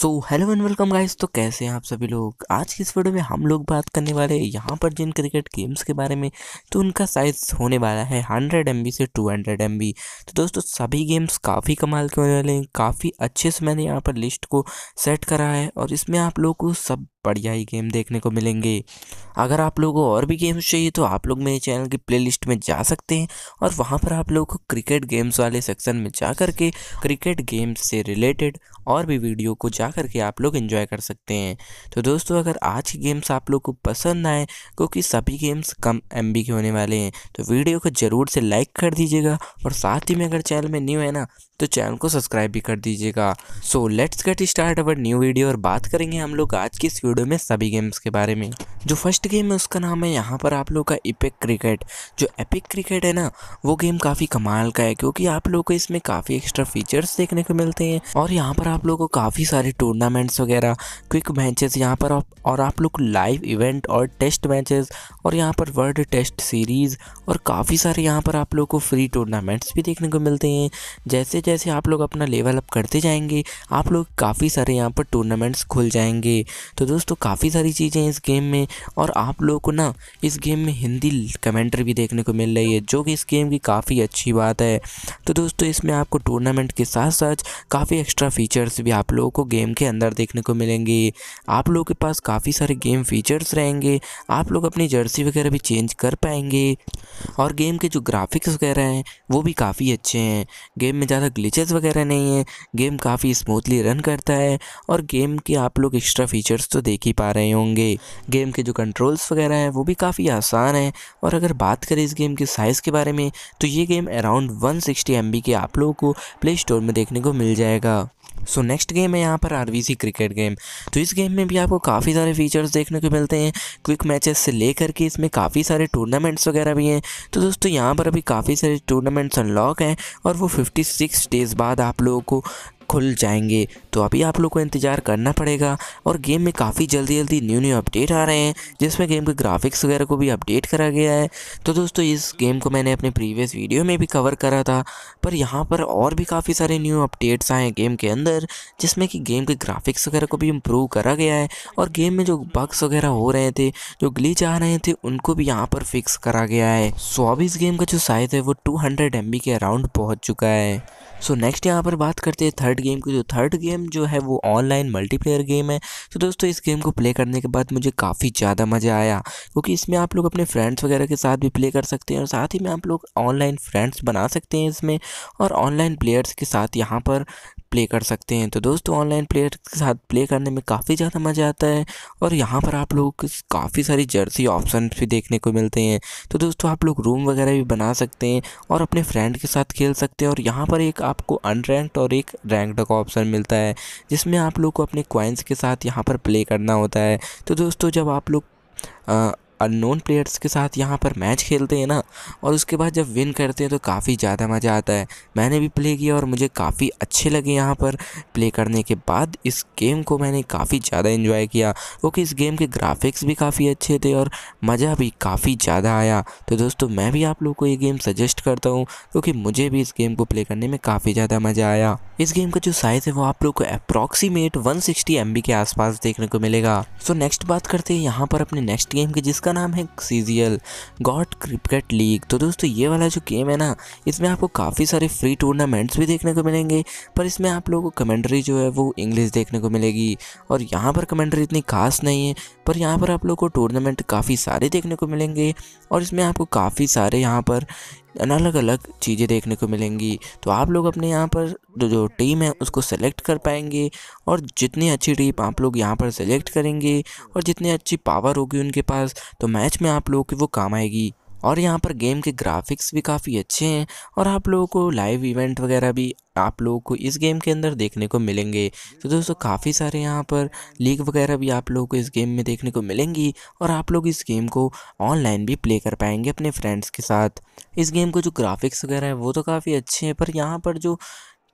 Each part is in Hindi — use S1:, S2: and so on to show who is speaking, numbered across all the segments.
S1: so hello and welcome guys तो कैसे हैं आप सभी लोग आज की इस वीडियो में हम लोग बात करने वाले हैं यहाँ पर जिन क्रिकेट गेम्स के बारे में तो उनका साइज़ होने वाला है हंड्रेड एम से टू हंड्रेड एम तो दोस्तों सभी गेम्स काफ़ी कमाल के होने वाले हैं काफ़ी अच्छे से मैंने यहाँ पर लिस्ट को सेट करा है और इसमें आप लोग को सब बढ़िया ही गेम देखने को मिलेंगे अगर आप लोगों को और भी गेम्स चाहिए तो आप लोग मेरे चैनल की प्लेलिस्ट में जा सकते हैं और वहाँ पर आप लोगों को क्रिकेट गेम्स वाले सेक्शन में जा कर के क्रिकेट गेम्स से रिलेटेड और भी वीडियो को जा कर के आप लोग इन्जॉय कर सकते हैं तो दोस्तों अगर आज की गेम्स आप लोग को पसंद आए क्योंकि सभी गेम्स कम एम के होने वाले हैं तो वीडियो को ज़रूर से लाइक कर दीजिएगा और साथ ही में अगर चैनल में न्यू है ना तो चैनल को सब्सक्राइब भी कर दीजिएगा so let's get start our new video और बात करेंगे हम लोग आज की इस वीडियो में सभी गेम्स के बारे में जो फर्स्ट गेम है उसका नाम है यहाँ पर आप लोग का इपिक क्रिकेट जो एपिक क्रिकेट है ना वो गेम काफ़ी कमाल का है क्योंकि आप लोग को इसमें काफ़ी एक्स्ट्रा फीचर्स देखने को मिलते हैं और यहाँ पर आप लोग को काफ़ी सारे टूर्नामेंट्स वगैरह क्विक मैचेस यहाँ पर आप, और आप लोग लाइव इवेंट और टेस्ट मैचेस और यहाँ पर वर्ल्ड टेस्ट सीरीज़ और काफ़ी सारे यहाँ पर आप लोग को फ्री टूर्नामेंट्स भी देखने को मिलते हैं जैसे जैसे आप लोग अपना लेवल अप करते जाएंगे आप लोग काफ़ी सारे यहाँ पर टूर्नामेंट्स खुल जाएंगे तो दोस्तों काफ़ी सारी चीज़ें इस गेम में और आप लोग को ना इस गेम में हिंदी कमेंट्री भी देखने को मिल रही है जो कि इस गेम की काफ़ी अच्छी बात है तो दोस्तों इसमें आपको टूर्नामेंट के साथ साथ काफ़ी एक्स्ट्रा फीचर्स भी आप लोगों को गेम के अंदर देखने को मिलेंगे आप लोगों के पास काफ़ी सारे गेम फीचर्स रहेंगे आप लोग अपनी जर्सी वगैरह भी चेंज कर पाएंगे और गेम के जो ग्राफिक्स वगैरह हैं वो भी काफ़ी अच्छे हैं गेम में ज़्यादा ग्लिचेस वगैरह नहीं है गेम काफ़ी स्मूथली रन करता है और गेम के आप लोग एक्स्ट्रा फीचर्स तो देख ही पा रहे होंगे गेम के जो कंट्रोल्स वगैरह हैं वो भी काफ़ी आसान है और अगर बात करें इस गेम के साइज़ के बारे में तो ये गेम अराउंड वन सिक्सटी के आप लोगों को प्ले स्टोर में देखने को मिल जाएगा सो नेक्स्ट गेम है यहाँ पर आर क्रिकेट गेम तो इस गेम में भी आपको काफ़ी सारे फीचर्स देखने को मिलते हैं क्विक मैचेस से लेकर के इसमें काफ़ी सारे टूर्नामेंट्स वगैरह भी हैं तो दोस्तों यहाँ पर अभी काफ़ी सारे टूर्नामेंट्स अनलॉक हैं और वो 56 डेज़ बाद आप लोगों को खुल जाएंगे तो अभी आप लोग को इंतज़ार करना पड़ेगा और गेम में काफ़ी जल्दी जल्दी न्यू न्यू अपडेट आ रहे हैं जिसमें गेम के ग्राफिक्स वगैरह को भी अपडेट करा गया है तो दोस्तों इस गेम को मैंने अपने प्रीवियस वीडियो में भी कवर करा था पर यहाँ पर और भी काफ़ी सारे न्यू अपडेट्स आए हैं गेम के अंदर जिसमें कि गेम के ग्राफिक्स वगैरह को भी इम्प्रूव करा गया है और गेम में जो बग्स वगैरह हो रहे थे जो ग्लीच आ रहे थे उनको भी यहाँ पर फिक्स करा गया है सो अब इस गेम का जो साइज़ है वो टू हंड्रेड के अराउंड पहुँच चुका है सो नेक्स्ट यहाँ पर बात करते हैं थर्ड गेम की तो थर्ड गेम जो है वो ऑनलाइन मल्टीप्लेयर गेम है तो दोस्तों इस गेम को प्ले करने के बाद मुझे काफ़ी ज़्यादा मज़ा आया क्योंकि इसमें आप लोग अपने फ्रेंड्स वगैरह के साथ भी प्ले कर सकते हैं और साथ ही में आप लोग ऑनलाइन फ्रेंड्स बना सकते हैं इसमें और ऑनलाइन प्लेयर्स के साथ यहाँ पर प्ले कर सकते हैं तो दोस्तों ऑनलाइन प्लेयर के साथ प्ले करने में काफ़ी ज़्यादा मज़ा आता है और यहाँ पर आप लोगों को काफ़ी सारी जर्सी ऑप्शन भी देखने को मिलते हैं तो दोस्तों आप लोग रूम वगैरह भी बना सकते हैं और अपने फ्रेंड के साथ खेल सकते हैं और यहाँ पर एक आपको अनरैंक्ड और एक रैंकड का ऑप्शन मिलता है जिसमें आप लोग को अपने क्वाइंस के साथ यहाँ पर प्ले करना होता है तो दोस्तों जब आप लोग अननोन प्लेयर्स के साथ यहाँ पर मैच खेलते हैं ना और उसके बाद जब विन करते हैं तो काफ़ी ज़्यादा मज़ा आता है मैंने भी प्ले किया और मुझे काफ़ी अच्छे लगे यहाँ पर प्ले करने के बाद इस गेम को मैंने काफ़ी ज़्यादा इन्जॉय किया क्योंकि इस गेम के ग्राफिक्स भी काफ़ी अच्छे थे और मज़ा भी काफ़ी ज़्यादा आया तो दोस्तों मैं भी आप लोग को ये गेम सजेस्ट करता हूँ क्योंकि मुझे भी इस गेम को प्ले करने में काफ़ी ज़्यादा मज़ा आया इस गेम का जो साइज़ है वो आप लोग को अप्रॉक्सीमेट वन सिक्सटी के आसपास देखने को मिलेगा सो नेक्स्ट बात करते हैं यहाँ पर अपने नेक्स्ट गेम की जिसका नाम है सीजियल गॉड क्रिकेट लीग तो दोस्तों ये वाला जो गेम है ना इसमें आपको काफ़ी सारे फ्री टूर्नामेंट्स भी देखने को मिलेंगे पर इसमें आप लोगों को कमेंट्री जो है वो इंग्लिश देखने को मिलेगी और यहाँ पर कमेंट्री इतनी खास नहीं है पर यहाँ पर आप लोग को टूर्नामेंट काफ़ी सारे देखने को मिलेंगे और इसमें आपको काफ़ी सारे यहाँ पर अलग अलग चीज़ें देखने को मिलेंगी तो आप लोग अपने यहाँ पर जो जो टीम है उसको सेलेक्ट कर पाएंगे और जितनी अच्छी टीम आप लोग यहाँ पर सेलेक्ट करेंगे और जितनी अच्छी पावर होगी उनके पास तो मैच में आप लोग की वो काम आएगी और यहाँ पर गेम के ग्राफिक्स भी काफ़ी अच्छे हैं और आप लोगों को लाइव इवेंट वगैरह भी आप लोगों को इस गेम के अंदर देखने को मिलेंगे तो दोस्तों काफ़ी सारे यहाँ पर लीग वगैरह भी आप लोगों को इस गेम में देखने को मिलेंगी और आप लोग इस गेम को ऑनलाइन भी प्ले कर पाएंगे अपने फ्रेंड्स के साथ इस गेम को जो ग्राफिक्स वगैरह हैं वो तो काफ़ी अच्छे हैं पर यहाँ पर जो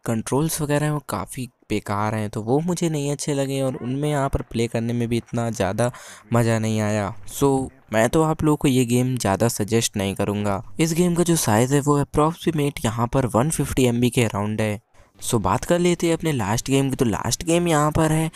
S1: कंट्रोल्स वगैरह हैं वो काफ़ी बेकार हैं तो वो मुझे नहीं अच्छे लगे और उनमें यहाँ पर प्ले करने में भी इतना ज़्यादा मज़ा नहीं आया सो so, मैं तो आप लोगों को ये गेम ज़्यादा सजेस्ट नहीं करूँगा इस गेम का जो साइज़ है वो अप्रॉक्सीमेट यहाँ पर 150 फिफ्टी के अराउंड है सो so, बात कर लेते हैं अपने लास्ट गेम की तो लास्ट गेम यहाँ पर है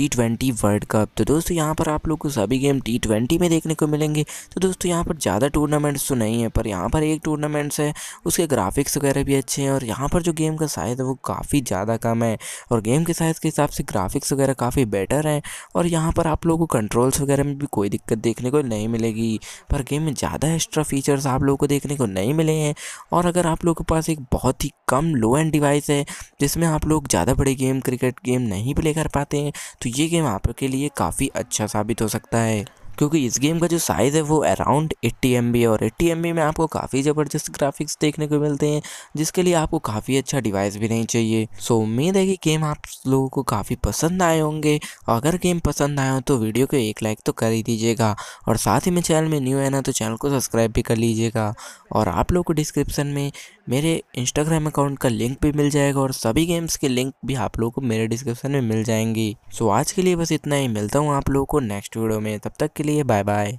S1: टी ट्वेंटी वर्ल्ड कप तो दोस्तों यहाँ पर आप लोग को सभी गेम टी ट्वेंटी में देखने को मिलेंगे तो दोस्तों यहाँ पर ज़्यादा टूर्नामेंट्स तो नहीं है पर यहाँ पर एक टूर्नामेंट्स है उसके ग्राफिक्स वगैरह भी अच्छे हैं और यहाँ पर जो गेम का साइज़ है वो काफ़ी ज़्यादा कम है और गेम के साइज़ के हिसाब से ग्राफिक्स वगैरह काफ़ी बेटर हैं और यहाँ पर आप लोगों को कंट्रोल्स वगैरह में भी कोई दिक्कत देखने को नहीं मिलेगी पर गेम में ज़्यादा एक्स्ट्रा फीचर्स आप लोगों को देखने को नहीं मिले हैं और अगर आप लोगों के पास एक बहुत ही कम लो एंड डिवाइस है जिसमें आप लोग ज़्यादा बड़े गेम क्रिकेट गेम नहीं प्ले कर पाते हैं तो तो ये गेम आपके लिए काफ़ी अच्छा साबित हो सकता है क्योंकि इस गेम का जो साइज़ है वो अराउंड एट्टी एम है और एट्टी एम में आपको काफ़ी ज़बरदस्त ग्राफिक्स देखने को मिलते हैं जिसके लिए आपको काफ़ी अच्छा डिवाइस भी नहीं चाहिए सो उम्मीद है कि गेम आप लोगों को काफ़ी पसंद आए होंगे अगर गेम पसंद आए हो तो वीडियो को एक लाइक तो कर ही दीजिएगा और साथ ही में चैनल में न्यू है ना तो चैनल को सब्सक्राइब भी कर लीजिएगा और आप लोग को डिस्क्रिप्सन में मेरे इंस्टाग्राम अकाउंट का लिंक भी मिल जाएगा और सभी गेम्स के लिंक भी आप लोगों को मेरे डिस्क्रिप्शन में मिल जाएंगी सो आज के लिए बस इतना ही मिलता हूँ आप लोगों को नेक्स्ट वीडियो में तब तक के लिए लिए बाय बाय